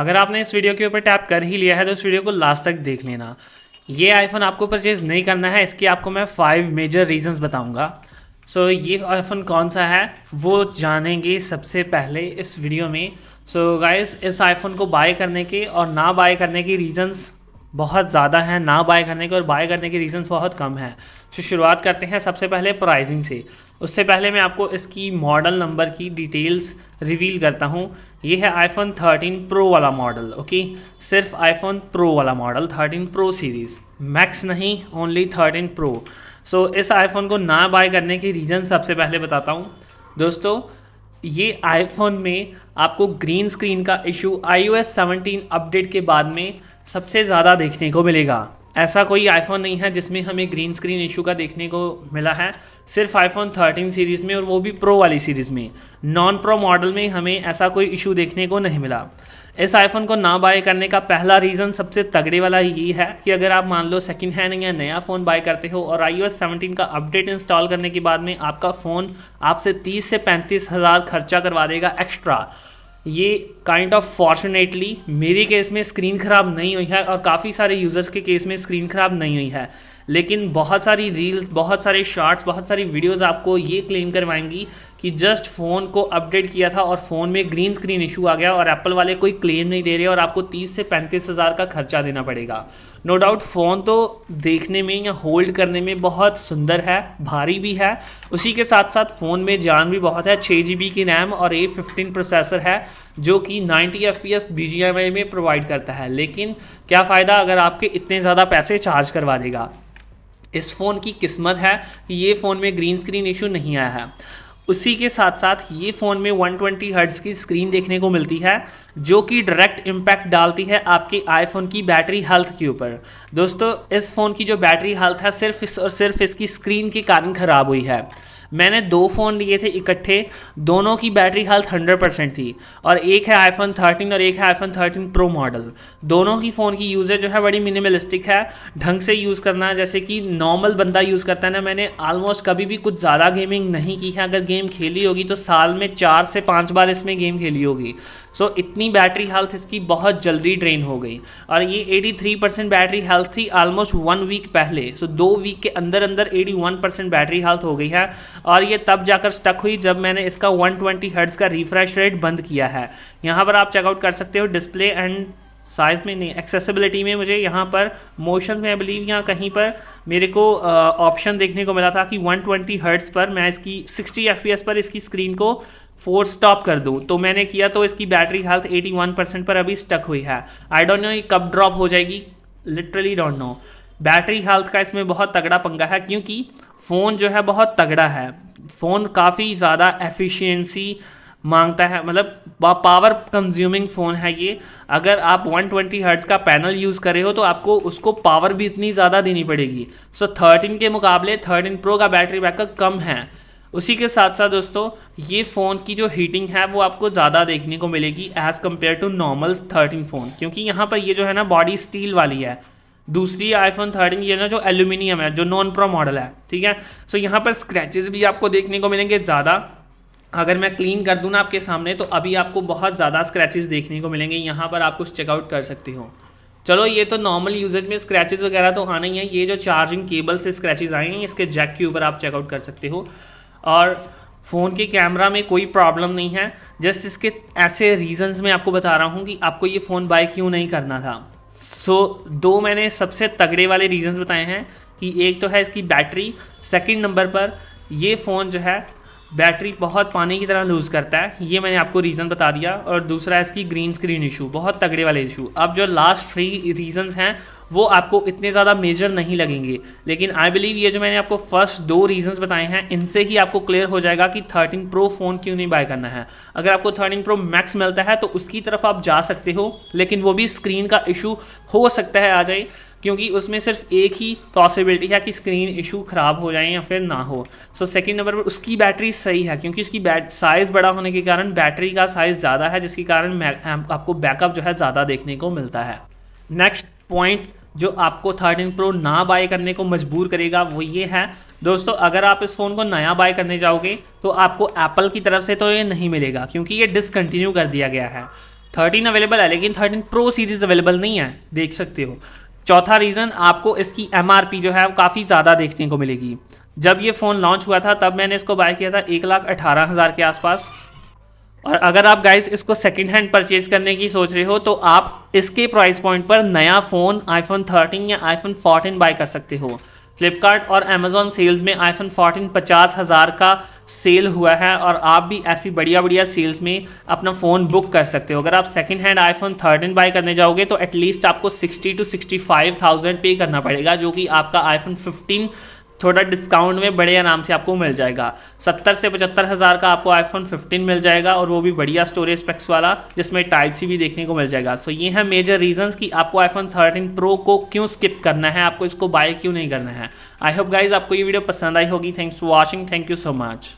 अगर आपने इस वीडियो के ऊपर टैप कर ही लिया है तो इस वीडियो को लास्ट तक देख लेना ये आईफोन आपको परचेज़ नहीं करना है इसकी आपको मैं फाइव मेजर रीजंस बताऊंगा सो so, ये आईफोन कौन सा है वो जानेंगे सबसे पहले इस वीडियो में सो so, गाइस इस आईफोन को बाय करने के और ना बाय करने के रीजंस बहुत ज़्यादा हैं ना बाय करने के और बाय करने के रीज़न्स बहुत कम हैं तो शुरुआत करते हैं सबसे पहले प्राइसिंग से उससे पहले मैं आपको इसकी मॉडल नंबर की डिटेल्स रिवील करता हूँ ये है आईफोन 13 प्रो वाला मॉडल ओके सिर्फ आईफोन प्रो वाला मॉडल 13 प्रो सीरीज़ मैक्स नहीं ओनली थर्टीन प्रो सो इस आईफोन को ना बाय करने के रीज़न सबसे पहले बताता हूँ दोस्तों ये आईफोन में आपको ग्रीन स्क्रीन का इशू आई ओ अपडेट के बाद में सबसे ज़्यादा देखने को मिलेगा ऐसा कोई आईफोन नहीं है जिसमें हमें ग्रीन स्क्रीन इशू का देखने को मिला है सिर्फ आईफोन 13 सीरीज़ में और वो भी प्रो वाली सीरीज़ में नॉन प्रो मॉडल में हमें ऐसा कोई इशू देखने को नहीं मिला इस आईफोन को ना बाय करने का पहला रीज़न सबसे तगड़े वाला ये है कि अगर आप मान लो सेकंड हैंड या नया फ़ोन बाय करते हो और आई ओ का अपडेट इंस्टॉल करने के बाद में आपका फ़ोन आपसे तीस से पैंतीस हज़ार खर्चा करवा देगा एक्स्ट्रा ये काइंड ऑफ फॉर्चुनेटली मेरे केस में स्क्रीन ख़राब नहीं हुई है और काफ़ी सारे यूज़र्स के केस में स्क्रीन ख़राब नहीं हुई है लेकिन बहुत सारी रील्स बहुत सारे शॉर्ट्स बहुत सारी वीडियोस आपको ये क्लेम करवाएंगी कि जस्ट फ़ोन को अपडेट किया था और फ़ोन में ग्रीन स्क्रीन इशू आ गया और एप्पल वाले कोई क्लेम नहीं दे रहे और आपको तीस से पैंतीस हज़ार का खर्चा देना पड़ेगा नो डाउट फ़ोन तो देखने में या होल्ड करने में बहुत सुंदर है भारी भी है उसी के साथ साथ फ़ोन में जान भी बहुत है छः जी की रैम और ए फिफ्टीन प्रोसेसर है जो कि 90 एफ पी एस में प्रोवाइड करता है लेकिन क्या फ़ायदा अगर आपके इतने ज़्यादा पैसे चार्ज करवा देगा इस फ़ोन की किस्मत है कि ये फ़ोन में ग्रीन स्क्रीन इशू नहीं आया है उसी के साथ साथ ये फ़ोन में 120 ट्वेंटी की स्क्रीन देखने को मिलती है जो कि डायरेक्ट इम्पैक्ट डालती है आपके आईफोन की बैटरी हेल्थ के ऊपर दोस्तों इस फ़ोन की जो बैटरी हेल्थ है सिर्फ इस और सिर्फ इसकी स्क्रीन के कारण ख़राब हुई है मैंने दो फ़ोन लिए थे इकट्ठे दोनों की बैटरी हेल्थ हंड्रेड परसेंट थी और एक है आईफोन थर्टीन और एक है आईफोन थर्टीन प्रो मॉडल दोनों की फ़ोन की यूज़ेज जो है बड़ी मिनिमलिस्टिक है ढंग से यूज़ करना है जैसे कि नॉर्मल बंदा यूज़ करता है ना मैंने ऑलमोस्ट कभी भी कुछ ज़्यादा गेमिंग नहीं की है अगर गेम खेली होगी तो साल में चार से पाँच बार इसमें गेम खेली होगी सो so, इतनी बैटरी हेल्थ इसकी बहुत जल्दी ड्रेन हो गई और ये 83 परसेंट बैटरी हेल्थ थी ऑलमोस्ट वन वीक पहले सो so, दो वीक के अंदर अंदर 81 परसेंट बैटरी हेल्थ हो गई है और ये तब जाकर स्टक हुई जब मैंने इसका 120 ट्वेंटी का रिफ्रेश रेट बंद किया है यहाँ पर आप चेकआउट कर सकते हो डिस्प्ले एंड साइज़ में नहीं एक्सेसिबिलिटी में मुझे यहाँ पर मोशन में आई बिलीव यहाँ कहीं पर मेरे को ऑप्शन देखने को मिला था कि 120 ट्वेंटी पर मैं इसकी 60 एफ पर इसकी स्क्रीन को फोर्स स्टॉप कर दूं तो मैंने किया तो इसकी बैटरी हेल्थ 81 परसेंट पर अभी स्टक हुई है आई डोंट नो ये कब ड्रॉप हो जाएगी literally don't know battery health का इसमें बहुत तगड़ा पंगा है क्योंकि फ़ोन जो है बहुत तगड़ा है फ़ोन काफ़ी ज़्यादा एफिशिएंसी मांगता है मतलब पावर कंज्यूमिंग फ़ोन है ये अगर आप 120 ट्वेंटी का पैनल यूज़ कर रहे हो तो आपको उसको पावर भी इतनी ज़्यादा देनी पड़ेगी सो so, 13 के मुकाबले 13 प्रो का बैटरी बैकअप कम है उसी के साथ साथ दोस्तों ये फ़ोन की जो हीटिंग है वो आपको ज़्यादा देखने को मिलेगी as compare to normal thirteen phone क्योंकि यहाँ पर ये जो है ना बॉडी स्टील वाली है दूसरी आईफोन थर्टीन ये ना जो एल्यूमिनियम है जो नॉन प्रो मॉडल है ठीक है सो यहाँ पर स्क्रैचेस भी आपको देखने को मिलेंगे ज़्यादा अगर मैं क्लीन कर दूँ ना आपके सामने तो अभी आपको बहुत ज़्यादा स्क्रैचेस देखने को मिलेंगे यहाँ पर आप कुछ चेकआउट कर सकती हो चलो ये तो नॉर्मल यूजेज में स्क्रैचेज़ वगैरह तो आना ही है ये जो चार्जिंग केबल से स्क्रैचेज आए हैं इसके जैक के ऊपर आप चेकआउट कर सकते हो और फ़ोन के कैमरा में कोई प्रॉब्लम नहीं है जस्ट इसके ऐसे रीजंस में आपको बता रहा हूँ कि आपको ये फ़ोन बाय क्यों नहीं करना था सो so, दो मैंने सबसे तगड़े वाले रीजंस बताए हैं कि एक तो है इसकी बैटरी सेकंड नंबर पर ये फ़ोन जो है बैटरी बहुत पानी की तरह लूज़ करता है ये मैंने आपको रीज़न बता दिया और दूसरा इसकी ग्रीन स्क्रीन इशू बहुत तगड़े वाले इशू अब जो लास्ट थ्री रीजंस हैं वो आपको इतने ज़्यादा मेजर नहीं लगेंगे लेकिन आई बिलीव ये जो मैंने आपको फर्स्ट दो रीजंस बताए हैं इनसे ही आपको क्लियर हो जाएगा कि 13 प्रो फ़ोन क्यों नहीं बाय करना है अगर आपको 13 प्रो मैक्स मिलता है तो उसकी तरफ आप जा सकते हो लेकिन वो भी स्क्रीन का इशू हो सकता है आ जाए क्योंकि उसमें सिर्फ एक ही पॉसिबिलिटी है कि स्क्रीन इशू ख़राब हो जाए या फिर ना हो सो सेकंड नंबर पर उसकी बैटरी सही है क्योंकि उसकी बैट साइज़ बड़ा होने के कारण बैटरी का साइज़ ज़्यादा है जिसके कारण आपको बैकअप जो है ज़्यादा देखने को मिलता है नेक्स्ट पॉइंट जो आपको थर्टीन प्रो ना बाय करने को मजबूर करेगा वो ये है दोस्तों अगर आप इस फ़ोन को नया बाय करने जाओगे तो आपको एप्पल की तरफ से तो ये नहीं मिलेगा क्योंकि ये डिसकंटिन्यू कर दिया गया है थर्टीन अवेलेबल है लेकिन थर्टीन प्रो सीरीज़ अवेलेबल नहीं है देख सकते हो चौथा रीज़न आपको इसकी एम जो है वो काफ़ी ज़्यादा देखने को मिलेगी जब ये फ़ोन लॉन्च हुआ था तब मैंने इसको बाय किया था एक लाख अठारह हज़ार के आसपास और अगर आप गाइज इसको सेकेंड हैंड परचेज करने की सोच रहे हो तो आप इसके प्राइस पॉइंट पर नया फ़ोन आईफोन 13 या आईफोन 14 बाय कर सकते हो फ्लिपकार्ट और अमेज़ोन सेल्स में आईफोन 14 पचास हज़ार का सेल हुआ है और आप भी ऐसी बढ़िया बढ़िया सेल्स में अपना फ़ोन बुक कर सकते हो अगर आप second hand iPhone third hand buy करने जाओगे तो एटलीस्ट आपको 60 टू थाउजेंड पे करना पड़ेगा जो कि आपका आईफोन 15 थोड़ा डिस्काउंट में बड़े आराम से आपको मिल जाएगा सत्तर से पचहत्तर हज़ार का आपको आईफोन 15 मिल जाएगा और वो भी बढ़िया स्टोरेज स्पेक्स वाला जिसमें टाइप सी भी देखने को मिल जाएगा सो ये है मेजर रीजंस कि आपको आईफोन 13 प्रो को क्यों स्किप करना है आपको इसको बाय क्यों नहीं करना है आई होप गाइज आपको ये वीडियो पसंद आई होगी thanks for watching thank you so much